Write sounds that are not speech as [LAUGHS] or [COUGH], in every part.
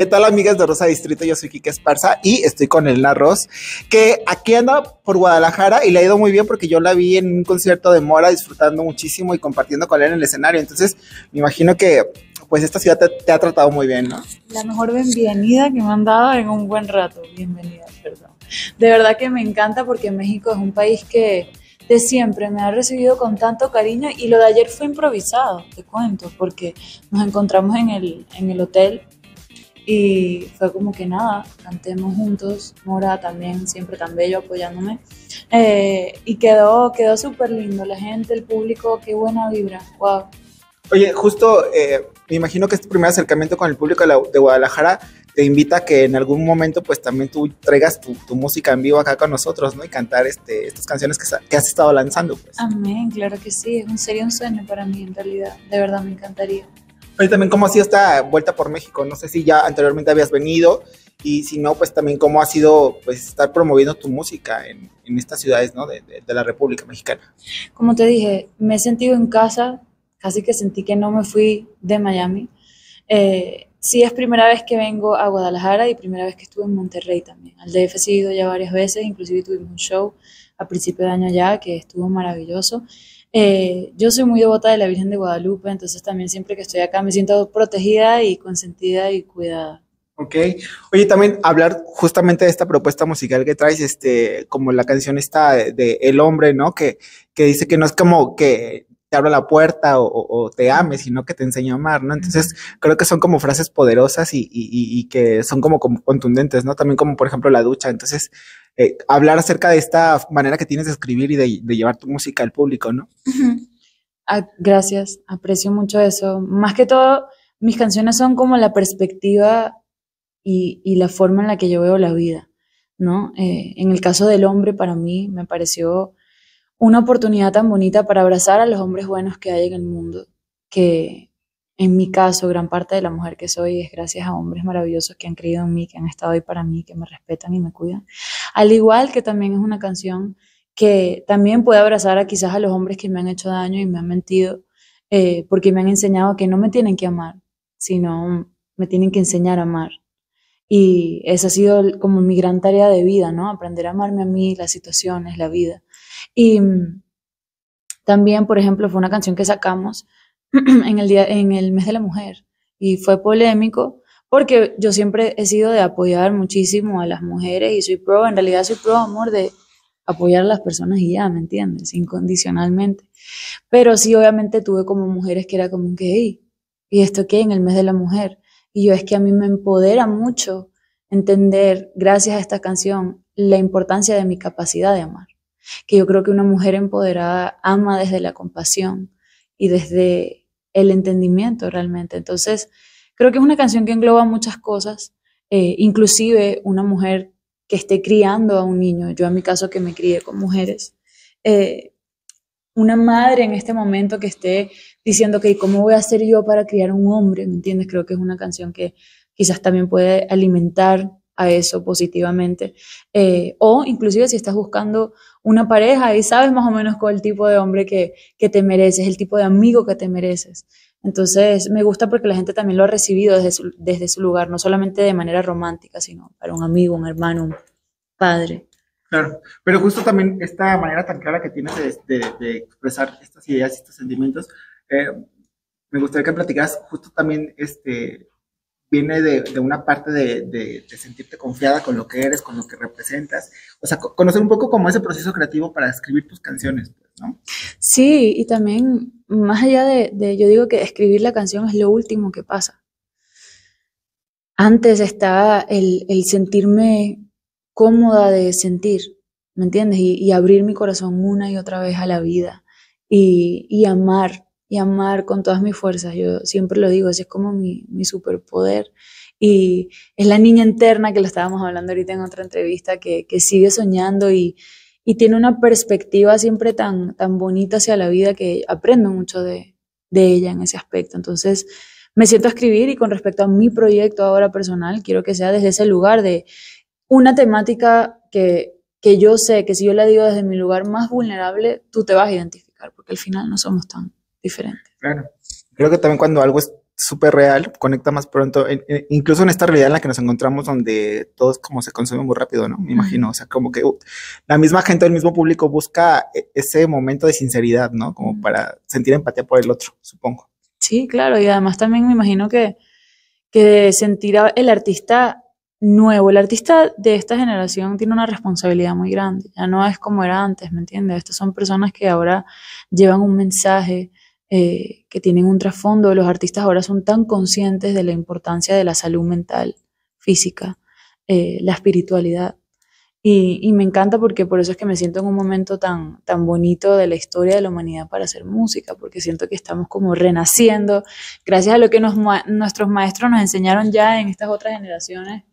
¿Qué tal, amigas de Rosa Distrito? Yo soy Kike Esparza y estoy con el Ross, que aquí anda por Guadalajara y le ha ido muy bien porque yo la vi en un concierto de Mora disfrutando muchísimo y compartiendo con él en el escenario. Entonces, me imagino que pues esta ciudad te, te ha tratado muy bien, ¿no? La mejor bienvenida que me han dado en un buen rato. Bienvenida, perdón. De verdad que me encanta porque México es un país que de siempre me ha recibido con tanto cariño y lo de ayer fue improvisado, te cuento, porque nos encontramos en el, en el hotel y fue como que nada, cantemos juntos, Mora también siempre tan bello apoyándome. Eh, y quedó, quedó súper lindo, la gente, el público, qué buena vibra, wow. Oye, justo eh, me imagino que este primer acercamiento con el público de Guadalajara te invita a que en algún momento pues también tú traigas tu, música en vivo acá con nosotros, ¿no? Y cantar este, estas canciones que, has estado lanzando. Pues. Amén, claro que sí, sería un serio un sueño para mí en realidad, de verdad me encantaría. Pero también cómo ha sido esta vuelta por México. No sé si ya anteriormente habías venido y si no, pues también cómo ha sido pues estar promoviendo tu música en, en estas ciudades ¿no? de, de, la República Mexicana. Como te dije, me he sentido en casa, casi que sentí que no me fui de Miami. Eh, sí es primera vez que vengo a Guadalajara y primera vez que estuve en Monterrey también. Al DF he ido ya varias veces, inclusive tuvimos un show a principio de año ya que estuvo maravilloso. Eh, yo soy muy devota de la Virgen de Guadalupe, entonces también siempre que estoy acá me siento protegida y consentida y cuidada. Ok. Oye, también hablar justamente de esta propuesta musical que traes, este, como la canción esta de, de El Hombre, ¿no? Que, que dice que no es como que te abro la puerta o, te ame, sino que te enseño a amar, ¿no? Entonces, creo que son como frases poderosas y, que son como, contundentes, ¿no? También como, por ejemplo, la ducha. Entonces, eh, hablar acerca de esta manera que tienes de escribir y de, llevar tu música al público, ¿no? Ah, gracias, aprecio mucho eso. Más que todo, mis canciones son como la perspectiva y, la forma en la que yo veo la vida, ¿no? Eh, en el caso del hombre, para mí, me pareció una oportunidad tan bonita para abrazar a los hombres buenos que hay en el mundo, que en mi caso gran parte de la mujer que soy es gracias a hombres maravillosos que han creído en mí, que han estado ahí para mí, que me respetan y me cuidan. Al igual que también es una canción que también puede abrazar a quizás a los hombres que me han hecho daño y me han mentido, eh, porque me han enseñado que no me tienen que amar, sino me tienen que enseñar a amar. Y esa ha sido como mi gran tarea de vida, ¿no? Aprender a amarme a mí, las situaciones, la vida. Y mm, también, por ejemplo, fue una canción que sacamos [CLEARS THROAT] en el, día, en el mes de la mujer y fue polémico porque yo siempre he sido de apoyar muchísimo a las mujeres y soy pro, en realidad soy pro amor de apoyar a las personas y ya, ¿me entiendes? Incondicionalmente. Pero sí, obviamente tuve como mujeres que era como que, gay. ¿y esto qué? En el mes de la mujer. Y yo es que a mí me empodera mucho entender, gracias a esta canción, la importancia de mi capacidad de amar que yo creo que una mujer empoderada ama desde la compasión y desde el entendimiento realmente. Entonces, creo que es una canción que engloba muchas cosas, eh, inclusive una mujer que esté criando a un niño, yo a mi caso que me crié con mujeres, eh, una madre en este momento que esté diciendo, ok, ¿cómo voy a hacer yo para criar un hombre? ¿Me entiendes? Creo que es una canción que quizás también puede alimentar a eso positivamente. Eh, o inclusive si estás buscando una pareja y sabes más o menos cuál tipo de hombre que, te mereces, el tipo de amigo que te mereces. Entonces, me gusta porque la gente también lo ha recibido desde su, desde su lugar, no solamente de manera romántica, sino para un amigo, un hermano, un padre. Claro, pero justo también esta manera tan clara que tienes de, expresar estas ideas y estos sentimientos, eh, me gustaría que platicas justo también este, viene de, de una parte de, de, sentirte confiada con lo que eres, con lo que representas. O sea, conocer un poco como ese proceso creativo para escribir tus canciones, pues, ¿no? Sí, y también más allá de, yo digo que escribir la canción es lo último que pasa. Antes está el, el sentirme cómoda de sentir, ¿me entiendes? Y, y, abrir mi corazón una y otra vez a la vida y, y amar y amar con todas mis fuerzas. Yo siempre lo digo, ese es como mi, superpoder. Y es la niña interna que lo estábamos hablando ahorita en otra entrevista, que, sigue soñando y, tiene una perspectiva siempre tan, tan bonita hacia la vida que aprendo mucho de, de ella en ese aspecto. Entonces, me siento a escribir y con respecto a mi proyecto ahora personal, quiero que sea desde ese lugar de una temática que, que yo sé que si yo la digo desde mi lugar más vulnerable, tú te vas a identificar, porque al final no somos tan diferente. Claro. Creo que también cuando algo es súper real, conecta más pronto, e, e, incluso en esta realidad en la que nos encontramos, donde todos como se consumen muy rápido, ¿no? Me imagino, o sea, como que uh, la misma gente, el mismo público busca e, ese momento de sinceridad, ¿no? Como para sentir empatía por el otro, supongo. Sí, claro, y además también me imagino que, que sentirá el artista nuevo, el artista de esta generación tiene una responsabilidad muy grande, ya no es como era antes, ¿me entiendes? Estas son personas que ahora llevan un mensaje, eh, que tienen un trasfondo. Los artistas ahora son tan conscientes de la importancia de la salud mental, física, eh, la espiritualidad. Y, me encanta porque por eso es que me siento en un momento tan, tan bonito de la historia de la humanidad para hacer música, porque siento que estamos como renaciendo, gracias a lo que nuestros maestros nos enseñaron ya en estas otras generaciones,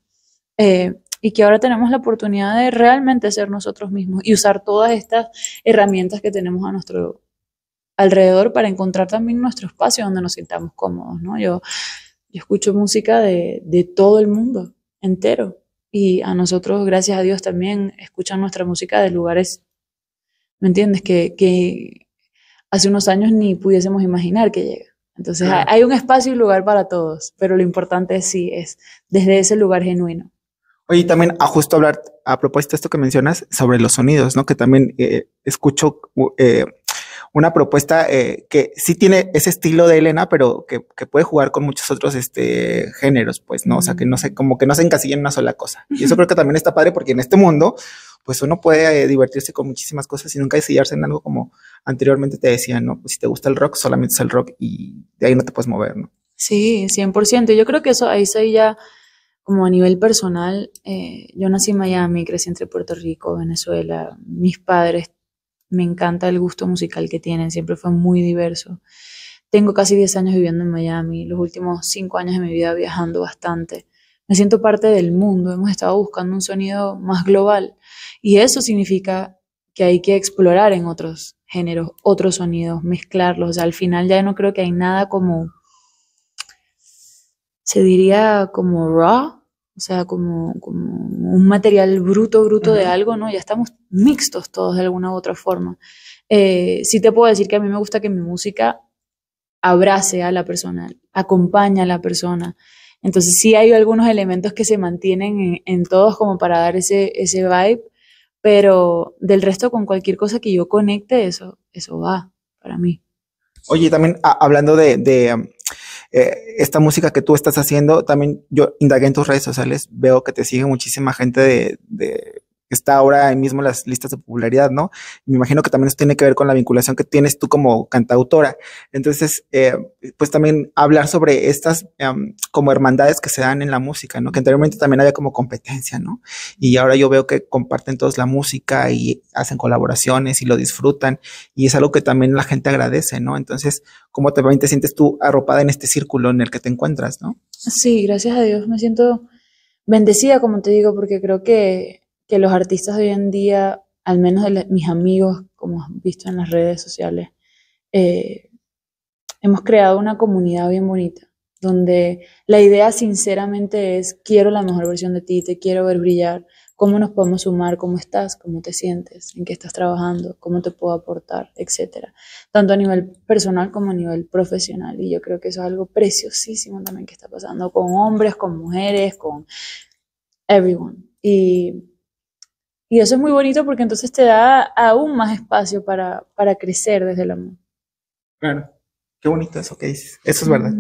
eh, y que ahora tenemos la oportunidad de realmente ser nosotros mismos y usar todas estas herramientas que tenemos a nuestro, alrededor para encontrar también nuestro espacio donde nos sintamos cómodos, ¿no? Yo, escucho música de, todo el mundo entero y a nosotros, gracias a Dios, también escuchan nuestra música de lugares, ¿me entiendes? Que, hace unos años ni pudiésemos imaginar que llega. Entonces hay, un espacio y lugar para todos, pero lo importante sí es desde ese lugar genuino. Oye, también a justo hablar, a propósito de esto que mencionas, sobre los sonidos, ¿no? Que también eh, escucho eh, una propuesta eh, que sí tiene ese estilo de Elena, pero que, que, puede jugar con muchos otros este, géneros, pues, ¿no? O sea, que no se, como que no se encasilla en una sola cosa. Y eso creo que también está padre porque en este mundo, pues uno puede eh, divertirse con muchísimas cosas y nunca encasillarse en algo como anteriormente te decía, ¿no? Pues si te gusta el rock, solamente es el rock y de ahí no te puedes mover, ¿no? Sí, 100%. Yo creo que eso ahí se ya como a nivel personal, eh, yo nací en Miami, crecí entre Puerto Rico, Venezuela, mis padres me encanta el gusto musical que tienen, siempre fue muy diverso. Tengo casi 10 años viviendo en Miami, los últimos 5 años de mi vida viajando bastante. Me siento parte del mundo, hemos estado buscando un sonido más global y eso significa que hay que explorar en otros géneros, otros sonidos, mezclarlos. al final ya no creo que hay nada como, se diría como raw, o sea, como, un material bruto, bruto de algo, ¿no? Ya estamos mixtos todos de alguna u otra forma. Eh, sí te puedo decir que a mí me gusta que mi música abrace a la persona, acompaña a la persona. Entonces sí hay algunos elementos que se mantienen en, todos como para dar ese, ese vibe, pero del resto con cualquier cosa que yo conecte, eso, eso va para mí. Oye, también hablando de, um, eh, esta música que tú estás haciendo, también yo indagué en tus redes sociales, veo que te sigue muchísima gente de, de está ahora ahí mismo las listas de popularidad, ¿no? Me imagino que también eso tiene que ver con la vinculación que tienes tú como cantautora. Entonces, eh, pues también hablar sobre estas em, como hermandades que se dan en la música, ¿no? Que anteriormente también había como competencia, ¿no? Y ahora yo veo que comparten todos la música y hacen colaboraciones y lo disfrutan y es algo que también la gente agradece, ¿no? Entonces, ¿cómo te sientes tú arropada en este círculo en el que te encuentras, ¿no? Sí, gracias a Dios me siento bendecida, como te digo, porque creo que que los artistas de hoy en día, al menos de mis amigos, como han visto en las redes sociales, eh, hemos creado una comunidad bien bonita, donde la idea sinceramente es, quiero la mejor versión de ti, te quiero ver brillar, cómo nos podemos sumar, cómo estás, cómo te sientes, en qué estás trabajando, cómo te puedo aportar, etcétera, tanto a nivel personal como a nivel profesional. Y yo creo que eso es algo preciosísimo también que está pasando con hombres, con mujeres, con everyone. Y y eso es muy bonito porque entonces te da aún más espacio para, para crecer desde el amor. Claro. Qué bonito eso que dices. Eso es verdad.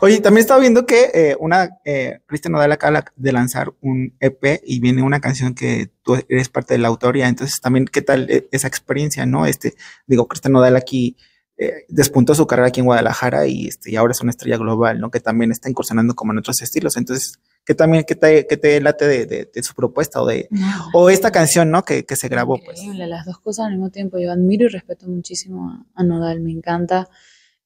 Oye, también estaba viendo que eh, una eh, Cristian Nodal acaba de lanzar un EP y viene una canción que tú eres parte de la autoría. Entonces, también qué tal eh, esa experiencia, ¿no? Este, digo, Cristian Nodal aquí eh, despuntó su carrera aquí en Guadalajara y, este, y ahora es una estrella global, ¿no? Que también está incursionando como en otros estilos. Entonces, que también que te, te late de, de, su propuesta o de o esta canción no que, que se grabó pues. increíble, las dos cosas al mismo tiempo yo admiro y respeto muchísimo a, Nodal me encanta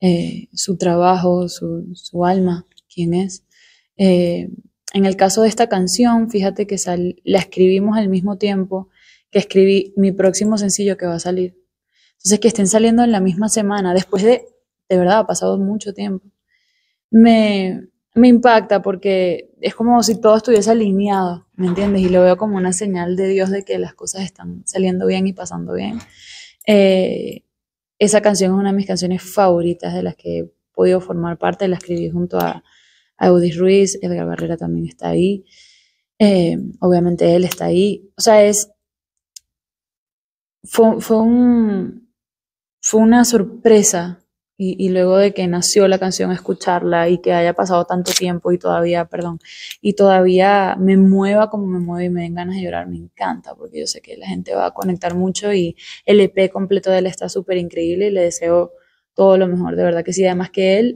eh, su trabajo su, su, alma quién es eh, en el caso de esta canción fíjate que la escribimos al mismo tiempo que escribí mi próximo sencillo que va a salir entonces que estén saliendo en la misma semana después de de verdad ha pasado mucho tiempo me me impacta porque es como si todo estuviese alineado, ¿me entiendes? Y lo veo como una señal de Dios de que las cosas están saliendo bien y pasando bien. Eh, esa canción es una de mis canciones favoritas de las que he podido formar parte, la escribí junto a, Audis Ruiz, Edgar Barrera también está ahí, eh, obviamente él está ahí, o sea, es, fue, fue, un, fue una sorpresa y, luego de que nació la canción, escucharla y que haya pasado tanto tiempo y todavía, perdón, y todavía me mueva como me mueve y me den ganas de llorar, me encanta, porque yo sé que la gente va a conectar mucho y el EP completo de él está súper increíble y le deseo todo lo mejor, de verdad que sí. Además que él,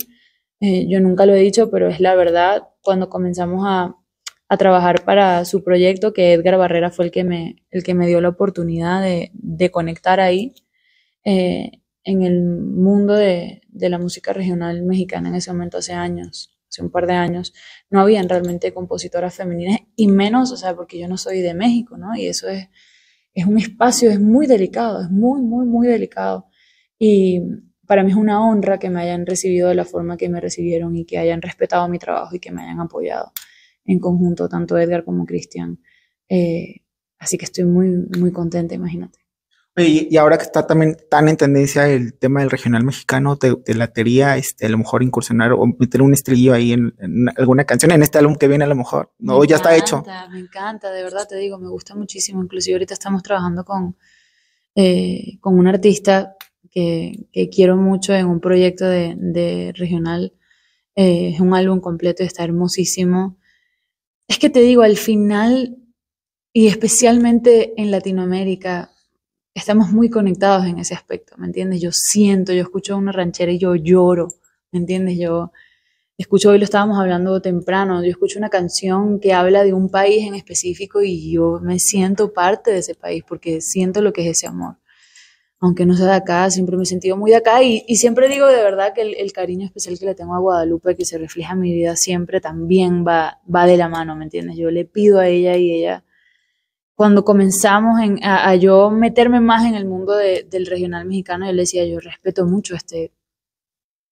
eh, yo nunca lo he dicho, pero es la verdad, cuando comenzamos a, a trabajar para su proyecto, que Edgar Barrera fue el que me, el que me dio la oportunidad de, de conectar ahí. Eh, en el mundo de, de, la música regional mexicana en ese momento, hace años, hace un par de años, no habían realmente compositoras femeninas y menos, o sea, porque yo no soy de México, ¿no? Y eso es, es un espacio, es muy delicado, es muy, muy, muy delicado. Y para mí es una honra que me hayan recibido de la forma que me recibieron y que hayan respetado mi trabajo y que me hayan apoyado en conjunto, tanto Edgar como Cristian. Eh, así que estoy muy, muy contenta, imagínate. Y, ahora que está también tan en tendencia el tema del regional mexicano, te, la teoría este, a lo mejor incursionar o meter un estrellillo ahí en, alguna canción, en este álbum que viene a lo mejor, no, ya está hecho. Me encanta, de verdad te digo, me gusta muchísimo, inclusive ahorita estamos trabajando con, eh, con un artista que, quiero mucho en un proyecto de, regional, eh, es un álbum completo y está hermosísimo. Es que te digo, al final, y especialmente en Latinoamérica, estamos muy conectados en ese aspecto, ¿me entiendes? Yo siento, yo escucho una ranchera y yo lloro, ¿me entiendes? Yo escucho, hoy lo estábamos hablando temprano, yo escucho una canción que habla de un país en específico y yo me siento parte de ese país porque siento lo que es ese amor. Aunque no sea de acá, siempre me he sentido muy de acá y, siempre digo de verdad que el, cariño especial que le tengo a Guadalupe, que se refleja en mi vida siempre, también va, va de la mano, ¿me entiendes? Yo le pido a ella y ella cuando comenzamos en, a, yo meterme más en el mundo del regional mexicano, yo le decía, yo respeto mucho este,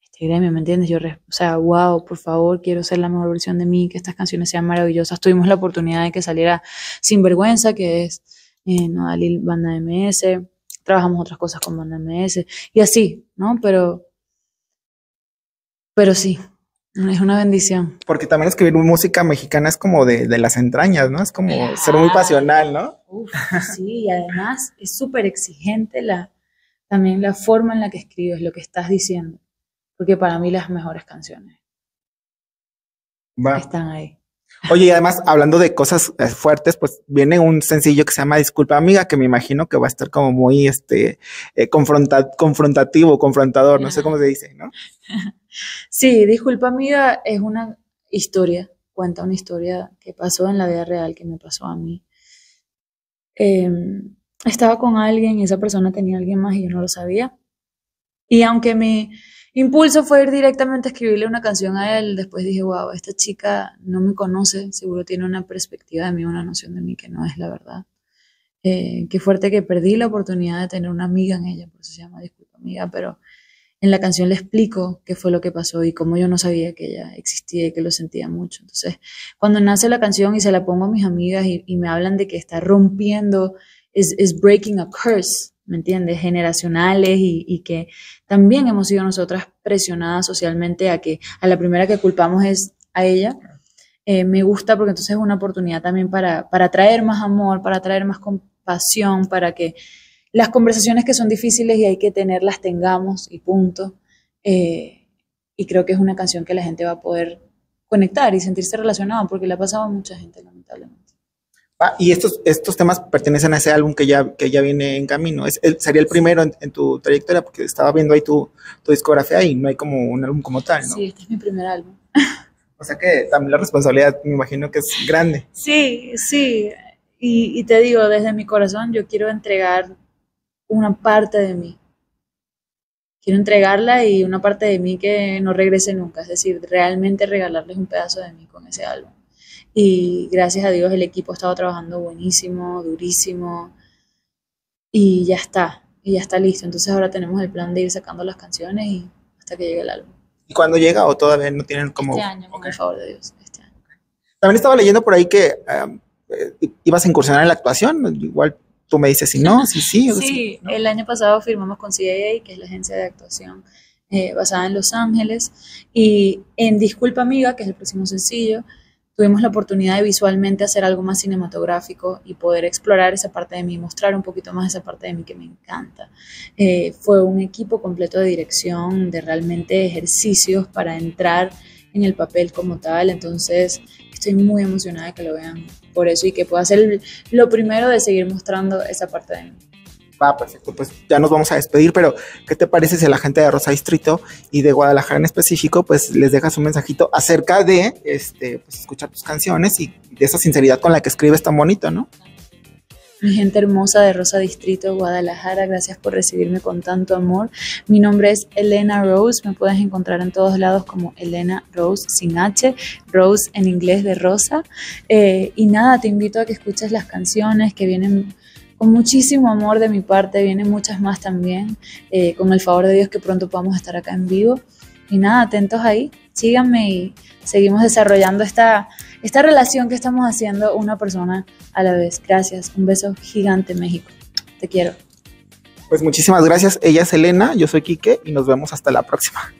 este gremio, ¿me entiendes? Yo, o sea, wow, por favor, quiero ser la mejor versión de mí, que estas canciones sean maravillosas. Tuvimos la oportunidad de que saliera Sinvergüenza, que es eh, Nodalil Banda MS, trabajamos otras cosas con Banda MS, y así, ¿no? Pero, pero sí, es una bendición. Porque también escribir música mexicana es como de, las entrañas, ¿no? Es como ser muy pasional, ¿no? Uf, sí, y además es súper exigente la, también la forma en la que escribes, lo que estás diciendo. Porque para mí las mejores canciones están ahí. Oye, y además, hablando de cosas eh, fuertes, pues viene un sencillo que se llama Disculpa Amiga, que me imagino que va a estar como muy este eh, confrontativo, confrontador, no sé cómo se dice, ¿no? [LAUGHS] Sí, disculpa amiga, es una historia, cuenta una historia que pasó en la vida real, que me pasó a mí. Em, estaba con alguien y esa persona tenía a alguien más y yo no lo sabía. Y aunque mi impulso fue ir directamente a escribirle una canción a él, después dije, wow, esta chica no me conoce, seguro tiene una perspectiva de mí, una noción de mí que no es la verdad. Eh, qué fuerte que perdí la oportunidad de tener una amiga en ella, por eso se llama Disculpa Amiga, pero en la canción le explico qué fue lo que pasó y cómo yo no sabía que ella existía y que lo sentía mucho. Entonces, cuando nace la canción y se la pongo a mis amigas y, me hablan de que está rompiendo, es breaking a curse, ¿me entiendes? Generacionales y, que también hemos sido nosotras presionadas socialmente a que a la primera que culpamos es a ella. Eh, me gusta porque entonces es una oportunidad también para, para traer más amor, para traer más compasión, para que las conversaciones que son difíciles y hay que tenerlas, tengamos y punto. Eh, y creo que es una canción que la gente va a poder conectar y sentirse relacionada, porque le ha pasado a mucha gente, lamentablemente. Ah, y estos, estos temas pertenecen a ese álbum que ya, que ya viene en camino. sería el primero en, tu trayectoria, porque estaba viendo ahí tu, tu discografía y no hay como un álbum como tal, ¿no? Sí, este es mi primer álbum. O sea que también la responsabilidad me imagino que es grande. Sí, sí. y te digo, desde mi corazón yo quiero entregar una parte de mí. Quiero entregarla y una parte de mí que no regrese nunca, es decir, realmente regalarles un pedazo de mí con ese álbum. Y gracias a Dios el equipo ha estado trabajando buenísimo, durísimo, y ya está, y ya está listo. Entonces ahora tenemos el plan de ir sacando las canciones y hasta que llegue el álbum. ¿Y cuando llega o todavía no tienen este como...? Este año, favor de Dios, este año. También estaba leyendo por ahí que eh, eh, ibas a incursionar en la actuación, igual tú me dices si no, si sí. sí, el año pasado firmamos con CAA, que es la agencia de actuación eh, basada en Los Ángeles, y en Disculpa Amiga, que es el próximo sencillo, tuvimos la oportunidad de visualmente hacer algo más cinematográfico y poder explorar esa parte de mí, mostrar un poquito más esa parte de mí que me encanta. Eh, fue un equipo completo de dirección, de realmente ejercicios para entrar en el papel como tal, entonces estoy muy emocionada de que lo vean por eso y que pueda ser lo primero de seguir mostrando esa parte de mí. Va, perfecto. Pues ya nos vamos a despedir, pero ¿qué te parece si a la gente de Rosa Distrito y de Guadalajara en específico, pues les dejas un mensajito acerca de este, pues, escuchar tus canciones y de esa sinceridad con la que escribes tan bonito, ¿no? Mi gente hermosa de Rosa Distrito, Guadalajara, gracias por recibirme con tanto amor. Mi nombre es Elena Rose, me puedes encontrar en todos lados como Elena Rose sin H, Rose en inglés de Rosa. Eh, y nada, te invito a que escuches las canciones que vienen con muchísimo amor de mi parte, vienen muchas más también, eh, con el favor de Dios que pronto podamos estar acá en vivo. Y nada, atentos ahí, síganme y seguimos desarrollando esta esta relación que estamos haciendo una persona a la vez. Gracias, un beso gigante México. Te quiero. Pues muchísimas gracias. Ella es Elena, yo soy Quique y nos vemos hasta la próxima.